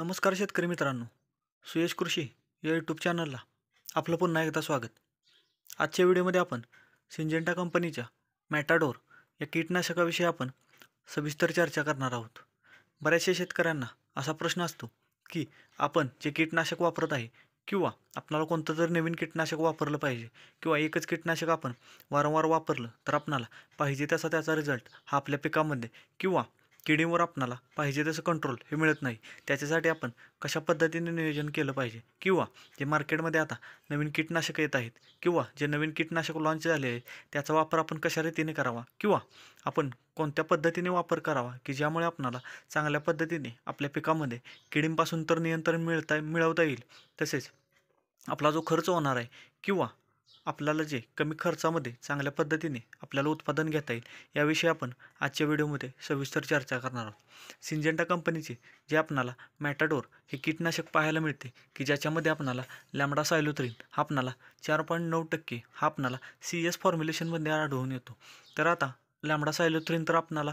नमस्कार शेतकरी मित्रांनो सुयश कृषी या यूट्यूब चॅनलला आपलं पुन्हा एकदा स्वागत आजच्या व्हिडिओमध्ये आपण सिंजेंटा कंपनीच्या मॅटाडोर या कीटनाशकाविषयी आपण सविस्तर चर्चा करणार आहोत बऱ्याचशा शेतकऱ्यांना असा प्रश्न असतो की आपण जे कीटनाशक वापरत आहे किंवा आपणाला कोणतं तरी नवीन कीटनाशक वापरलं पाहिजे किंवा एकच कीटनाशक आपण वारंवार वापरलं तर आपणाला पाहिजे तसा त्याचा रिझल्ट हा आपल्या पिकामध्ये किंवा किडीवर आपणाला पाहिजे तसं कंट्रोल हे मिळत नाही त्याच्यासाठी आपण कशा पद्धतीने नियोजन केलं पाहिजे किंवा जे मार्केटमध्ये आता नवीन कीटनाशकं येत आहेत किंवा जे नवीन कीटनाशक लॉन्च झाले आहेत त्याचा वापर आपण कशा रीतीने करावा किंवा आपण कोणत्या पद्धतीने वापर करावा की ज्यामुळे आपणाला चांगल्या पद्धतीने आपल्या पिकामध्ये किडींपासून तर नियंत्रण मिळता मिळवता येईल तसेच आपला जो खर्च होणार आहे किंवा आपल्याला जे कमी खर्चामध्ये चांगल्या पद्धतीने आपल्याला उत्पादन घेता येईल याविषयी आपण आजच्या व्हिडिओमध्ये सविस्तर चर्चा करणार आहोत सिंजेंटा कंपनीचे जे आपणाला मॅटाडोर हे कीटनाशक पाहायला मिळते की ज्याच्यामध्ये आपणाला लॅमडा सायलोथ्रीन हा आपणाला चार पॉईंट नऊ टक्के हा आपणाला सी एस फॉर्म्युलेशनमध्ये आढळून येतो तर आता लॅमडा सायलोथ्रीन तर आपणाला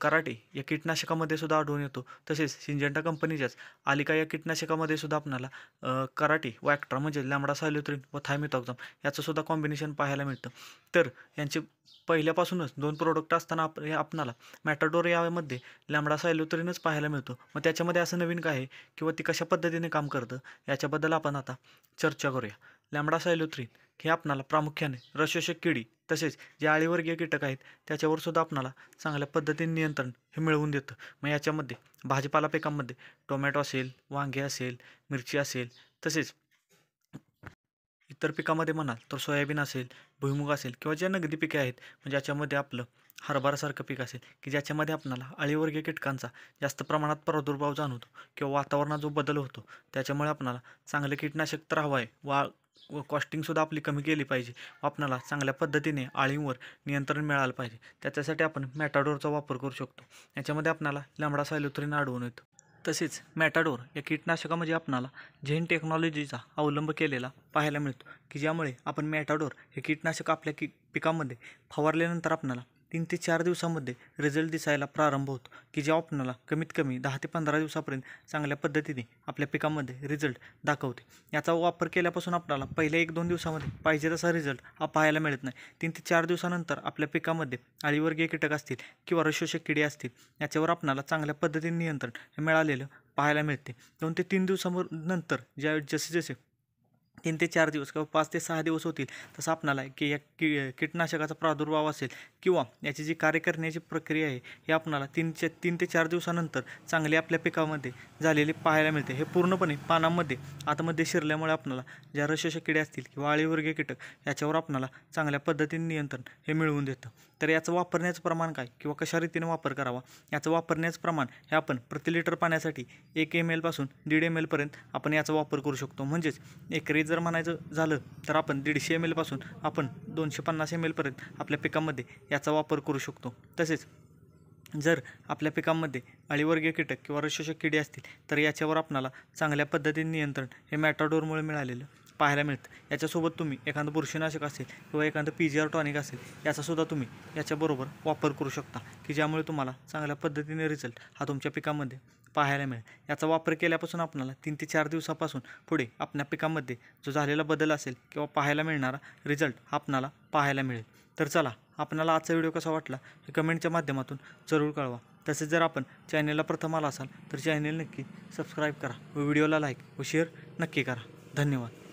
कराटे या कीटनाशकामध्ये सुद्धा आढळून येतो तसेच सिंजेंटा कंपनीच्याच आलिका या कीटनाशकामध्ये सुद्धा आपणाला कराटे ॲक्ट्रा म्हणजे लॅमडा सायलोथ्रीन व थायमिथॉक्झम याचं सुद्धा कॉम्बिनेशन पाहायला मिळतं तर यांचे पहिल्यापासूनच दोन प्रोडक्ट असताना आप आपणाला मॅटाडोर यामध्ये लॅमडा सायलोथ्रीनच पाहायला मिळतो मग त्याच्यामध्ये असं नवीन काय आहे किंवा ती कशा पद्धतीने काम करतं याच्याबद्दल आपण आता चर्चा करूया लॅमडा सायलोथ्रीन हे आपणाला प्रामुख्याने रशोषक किडी तसेच जे आळीवर्गीय कीटक आहेत त्याच्यावर सुद्धा आपणाला चांगल्या पद्धतीने नियंत्रण हे मिळवून देतं मग याच्यामध्ये भाजीपाला पिकांमध्ये टोमॅटो असेल वांगे असेल मिरची असेल तसेच इतर पिकामध्ये म्हणाल तर सोयाबीन असेल भुईमुग असेल किंवा जे नगदी पिके आहेत म्हणजे ज्याच्यामध्ये आपलं हरभरासारखं पीक असेल की ज्याच्यामध्ये आपणाला अळीवर्गीय कीटकांचा जास्त प्रमाणात प्रादुर्भाव जाणवतो किंवा वातावरणात जो बदल होतो त्याच्यामुळे आपणाला चांगलं कीटनाशक तर हवं आहे वा व कॉस्टिंगसुद्धा आपली कमी केली पाहिजे आपणाला चांगल्या पद्धतीने आळींवर नियंत्रण मिळालं पाहिजे त्याच्यासाठी आपण मॅटाडोरचा वापर करू शकतो याच्यामध्ये आपणाला लंबडा सायलोथ्रीन आढळून येतो तसेच मॅटाडोर या कीटनाशकामध्ये आपणाला झेन टेक्नॉलॉजीचा अवलंब केलेला पाहायला मिळतो की ज्यामुळे आपण मॅटाडोर हे कीटनाशक आपल्या की पिकामध्ये फवारल्यानंतर आपणाला तीन ते चार दिवसामध्ये रिझल्ट दिसायला प्रारंभ होतो की जे आपणाला कमीत कमी दहा ते पंधरा दिवसापर्यंत चांगल्या पद्धतीने आपल्या पिकामध्ये रिझल्ट दाखवते याचा वापर केल्यापासून आपल्याला पहिल्या एक दोन दिवसामध्ये पाहिजे तसा रिझल्ट हा पाहायला मिळत नाही तीन ते चार दिवसानंतर आपल्या पिकामध्ये आळीवर्गीय कीटक असतील किंवा रशोषक किडे असतील याच्यावर आपणाला चांगल्या पद्धतीने नियंत्रण हे मिळालेलं पाहायला मिळते दोन ते तीन दिवसांवर नंतर ज्या जसे जसे तीन ते चार दिवस किंवा पाच ते सहा दिवस होतील तसं आपणाला की या की कीटनाशकाचा प्रादुर्भाव असेल किंवा याची जी कार्य करण्याची प्रक्रिया आहे हे आपणाला तीन चे तीन ते चार दिवसानंतर चांगले आपल्या पिकामध्ये झालेले पाहायला मिळते हे पूर्णपणे पानांमध्ये आतमध्ये शिरल्यामुळे आपणाला ज्या रशश किडे असतील किंवा आळीवर्गीय कीटक याच्यावर आपणाला चांगल्या पद्धतीने नियंत्रण हे मिळवून देतं तर याचं वापरण्याचं प्रमाण काय किंवा कशा रीतीने वापर करावा याचं वापरण्याचं प्रमाण हे आपण प्रति लिटर पाण्यासाठी एक एम एलपासून दीड एम एलपर्यंत आपण याचा वापर करू शकतो म्हणजेच एकरी जर जर म्हणायचं झालं तर आपण दीडशे एम एलपासून आपण दोनशे पन्नास एम एलपर्यंत आपल्या पिकामध्ये याचा वापर करू शकतो तसेच जर आपल्या पिकांमध्ये अळीवर्गीय कीटक किंवा रसोषक किडे असतील तर याच्यावर आपणाला चांगल्या पद्धतीने नियंत्रण हे मॅटाडोरमुळे मिळालेलं पाहायला मिळतं याच्यासोबत तुम्ही एखादं बुरशीनाशक असेल किंवा एखादं पी जी आर टॉनिक असेल याचासुद्धा तुम्ही याच्याबरोबर वापर करू शकता की ज्यामुळे तुम्हाला चांगल्या पद्धतीने रिझल्ट हा तुमच्या पिकामध्ये पाहायला मिळेल याचा वापर केल्यापासून आपणाला तीन ते चार दिवसापासून पुढे आपल्या पिकामध्ये जो झालेला बदल असेल किंवा पाहायला मिळणारा रिझल्ट हा आपणाला पाहायला मिळेल तर चला आपणाला आजचा व्हिडिओ कसा वाटला हे कमेंटच्या माध्यमातून जरूर कळवा तसेच जर आपण चॅनेलला प्रथम आला असाल तर चॅनेल नक्की सबस्क्राईब करा व व्हिडिओला लाईक व शेअर नक्की करा धन्यवाद